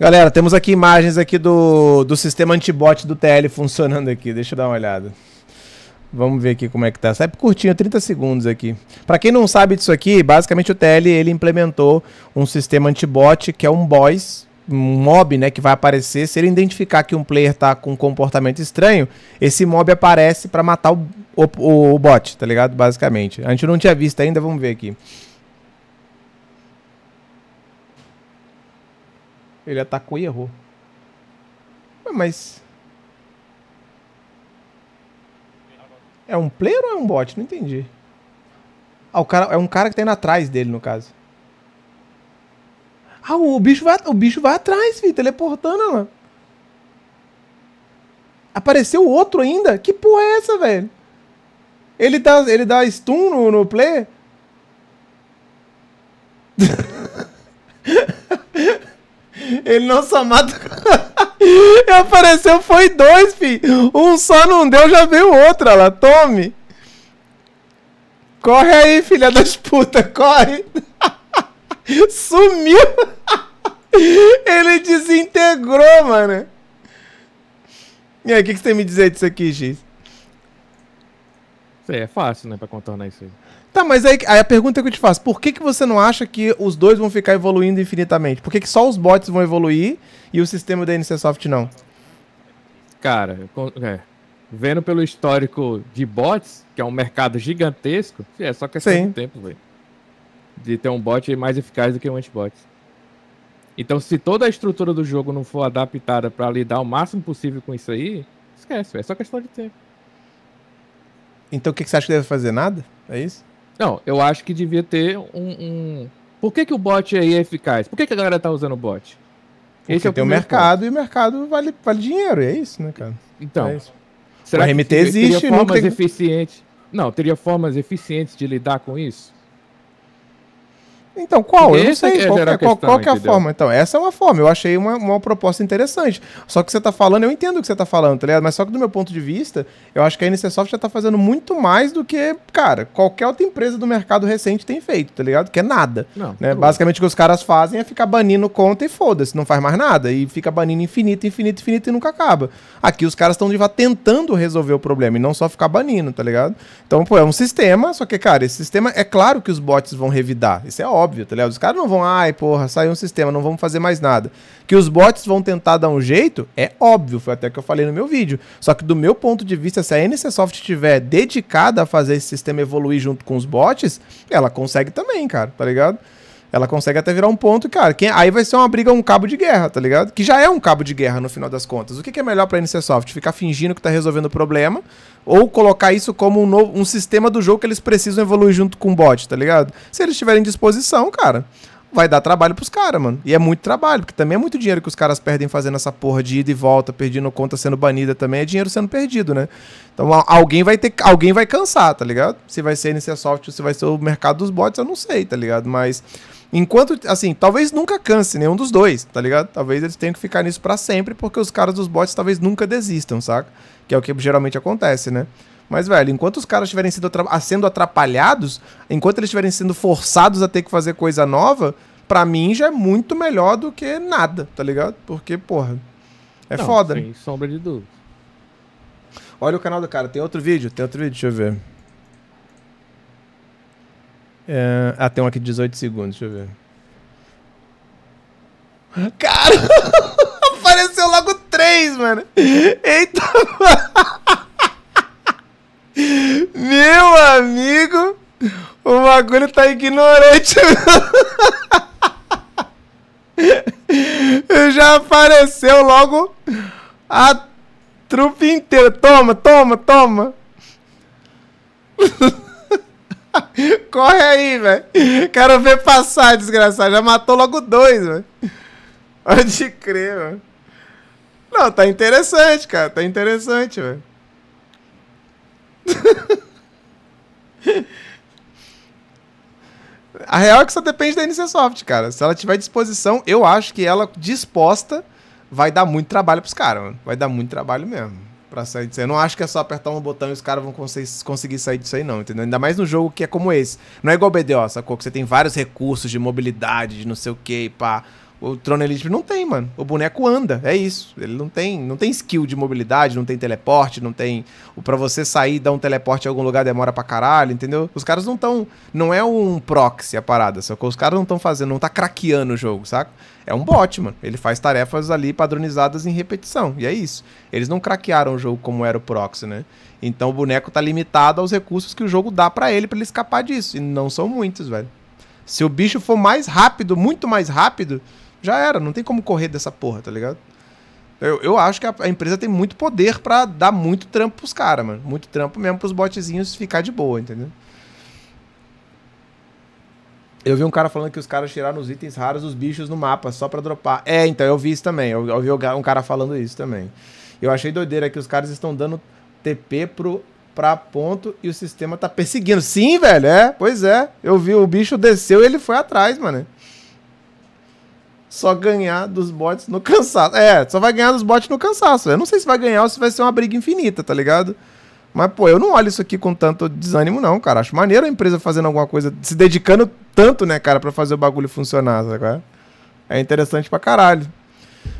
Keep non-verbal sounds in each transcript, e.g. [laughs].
Galera, temos aqui imagens aqui do, do sistema antibot do TL funcionando aqui. Deixa eu dar uma olhada. Vamos ver aqui como é que tá. Sai curtinho, 30 segundos aqui. Para quem não sabe disso aqui, basicamente o TL ele implementou um sistema antibot que é um boss, um mob, né, que vai aparecer. Se ele identificar que um player tá com um comportamento estranho, esse mob aparece para matar o, o, o bot, tá ligado? Basicamente. A gente não tinha visto ainda, vamos ver aqui. Ele atacou e errou. Mas. É um player ou é um bot? Não entendi. Ah, o cara, é um cara que tá indo atrás dele, no caso. Ah, o bicho vai, o bicho vai atrás, filho, teleportando ela. Apareceu outro ainda? Que porra é essa, velho? Ele dá, ele dá stun no, no player? [laughs] Ele não só mata. [laughs] Apareceu, foi dois, fi. Um só não deu, já veio outra lá. Tome. Corre aí, filha das putas, corre. [laughs] Sumiu. [laughs] Ele desintegrou, mano. E aí, o que, que você tem me dizer disso aqui, Giz? É fácil, né, pra contornar isso aí. Tá, mas aí, aí, a pergunta que eu te faço, por que, que você não acha que os dois vão ficar evoluindo infinitamente? Por que, que só os bots vão evoluir e o sistema da NCSoft não? Cara, é, vendo pelo histórico de bots, que é um mercado gigantesco, é só questão Sim. de tempo, velho. De ter um bot mais eficaz do que um antibot. Então, se toda a estrutura do jogo não for adaptada para lidar o máximo possível com isso aí, esquece, véio, é só questão de tempo. Então, o que, que você acha que deve fazer? Nada? É isso? Não, eu acho que devia ter um. um... Por que, que o bot aí é eficaz? Por que, que a galera tá usando o bot? Porque Esse é o tem o mercado ponto. e o mercado vale, vale dinheiro, é isso, né, cara? Então. É será o RMT que existe, teria formas tem... eficientes. Não, teria formas eficientes de lidar com isso? Então, qual? Porque eu não sei. É qual, é qual, é, qual, que é a forma? Então, essa é uma forma. Eu achei uma, uma proposta interessante. Só que você está falando, eu entendo o que você está falando, tá ligado? Mas só que do meu ponto de vista, eu acho que a NCSoft já está fazendo muito mais do que, cara, qualquer outra empresa do mercado recente tem feito, tá ligado? Que é nada. Não, né? Basicamente, o que os caras fazem é ficar banindo conta e foda-se, não faz mais nada. E fica banindo infinito, infinito, infinito e nunca acaba. Aqui os caras estão tentando resolver o problema e não só ficar banindo, tá ligado? Então, pô, é um sistema, só que, cara, esse sistema, é claro que os bots vão revidar. Isso é óbvio óbvio, tá ligado? Os caras não vão, ai, porra, saiu um sistema, não vamos fazer mais nada. Que os bots vão tentar dar um jeito, é óbvio, foi até que eu falei no meu vídeo. Só que do meu ponto de vista, se a NCSoft estiver dedicada a fazer esse sistema evoluir junto com os bots, ela consegue também, cara, tá ligado? Ela consegue até virar um ponto, cara. Quem, aí vai ser uma briga, um cabo de guerra, tá ligado? Que já é um cabo de guerra no final das contas. O que, que é melhor pra NCSoft? Ficar fingindo que tá resolvendo o problema ou colocar isso como um, novo, um sistema do jogo que eles precisam evoluir junto com o bot, tá ligado? Se eles tiverem disposição, cara vai dar trabalho pros caras, mano. E é muito trabalho, porque também é muito dinheiro que os caras perdem fazendo essa porra de ida e volta, perdendo conta sendo banida também, é dinheiro sendo perdido, né? Então alguém vai ter, alguém vai cansar, tá ligado? Se vai ser a NC Soft ou se vai ser o mercado dos bots, eu não sei, tá ligado? Mas enquanto assim, talvez nunca canse nenhum dos dois, tá ligado? Talvez eles tenham que ficar nisso para sempre, porque os caras dos bots talvez nunca desistam, saca? Que é o que geralmente acontece, né? Mas, velho, enquanto os caras estiverem sendo, sendo atrapalhados, enquanto eles estiverem sendo forçados a ter que fazer coisa nova, para mim já é muito melhor do que nada, tá ligado? Porque, porra, é Não, foda. Né? Sem né? sombra de dúvida. Olha o canal do cara, tem outro vídeo? Tem outro vídeo, deixa eu ver. É... Ah, tem um aqui de 18 segundos, deixa eu ver. Cara! [laughs] Apareceu logo três, mano! Eita! [laughs] Meu amigo, o bagulho tá ignorante. [laughs] Já apareceu logo a trupe inteira. Toma, toma, toma. [laughs] Corre aí, velho. Quero ver passar, desgraçado. Já matou logo dois, velho. Pode crer, mano. Não, tá interessante, cara. Tá interessante, velho. [laughs] [laughs] A real é que só depende da NCSoft, cara. Se ela tiver disposição, eu acho que ela disposta vai dar muito trabalho pros caras, mano. Vai dar muito trabalho mesmo. Pra sair disso. Eu não acho que é só apertar um botão e os caras vão conseguir sair disso aí, não, entendeu? Ainda mais no jogo que é como esse. Não é igual BDO, sacou? Que você tem vários recursos de mobilidade, de não sei o que, pá. Pra o trono Elite não tem, mano. O boneco anda, é isso. Ele não tem, não tem skill de mobilidade, não tem teleporte, não tem. para você sair e dar um teleporte em algum lugar demora pra caralho, entendeu? Os caras não estão. Não é um proxy a parada, só que os caras não estão fazendo, não tá craqueando o jogo, saca? É um bot, mano. Ele faz tarefas ali padronizadas em repetição. E é isso. Eles não craquearam o jogo como era o proxy, né? Então o boneco tá limitado aos recursos que o jogo dá para ele para ele escapar disso. E não são muitos, velho. Se o bicho for mais rápido, muito mais rápido, já era, não tem como correr dessa porra, tá ligado? Eu, eu acho que a, a empresa tem muito poder para dar muito trampo pros caras, mano. Muito trampo mesmo pros botezinhos ficar de boa, entendeu? Eu vi um cara falando que os caras tiraram os itens raros os bichos no mapa só para dropar. É, então eu vi isso também. Eu, eu vi um cara falando isso também. Eu achei doideira que os caras estão dando TP pro pra ponto e o sistema tá perseguindo. Sim, velho, é. Pois é. Eu vi o bicho desceu e ele foi atrás, mano só ganhar dos bots no cansaço. É, só vai ganhar dos bots no cansaço. Eu não sei se vai ganhar ou se vai ser uma briga infinita, tá ligado? Mas, pô, eu não olho isso aqui com tanto desânimo, não, cara. Acho maneiro a empresa fazendo alguma coisa, se dedicando tanto, né, cara, para fazer o bagulho funcionar, sabe? É interessante pra caralho.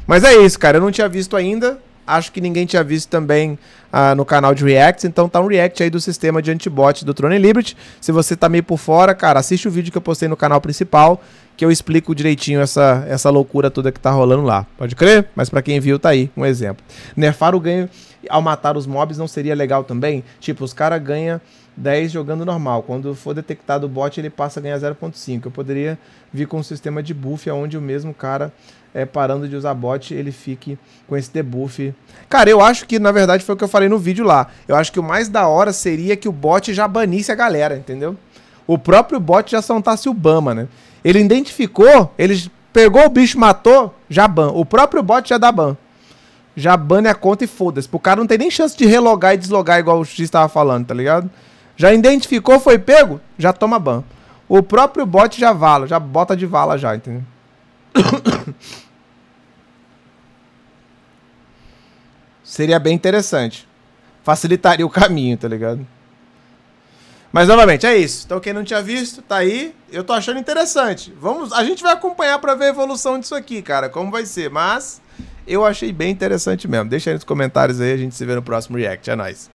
Mas é isso, cara. Eu não tinha visto ainda. Acho que ninguém tinha visto também ah, no canal de React, então tá um React aí do sistema de antibot do Tron Liberty. Se você tá meio por fora, cara, assiste o vídeo que eu postei no canal principal, que eu explico direitinho essa, essa loucura toda que tá rolando lá. Pode crer? Mas para quem viu, tá aí um exemplo. Nerfar o ganho ao matar os mobs não seria legal também? Tipo, os caras ganham 10 jogando normal. Quando for detectado o bot, ele passa a ganhar 0.5. Eu poderia vir com um sistema de buff, onde o mesmo cara, é, parando de usar bot, ele fique com esse debuff. Cara, eu acho que, na verdade, foi o que eu falei no vídeo lá. Eu acho que o mais da hora seria que o bot já banisse a galera, entendeu? O próprio bot já soltasse o Bama, né? Ele identificou, ele pegou o bicho, matou, já ban. O próprio bot já dá ban já bane a conta e foda-se. O cara não tem nem chance de relogar e deslogar, igual o X tava falando, tá ligado? Já identificou, foi pego, já toma ban. O próprio bot já vala, já bota de vala já, entendeu? [coughs] Seria bem interessante. Facilitaria o caminho, tá ligado? Mas novamente, é isso. Então quem não tinha visto, tá aí. Eu tô achando interessante. Vamos, a gente vai acompanhar para ver a evolução disso aqui, cara, como vai ser, mas eu achei bem interessante mesmo. Deixa aí nos comentários aí, a gente se vê no próximo react. É nóis.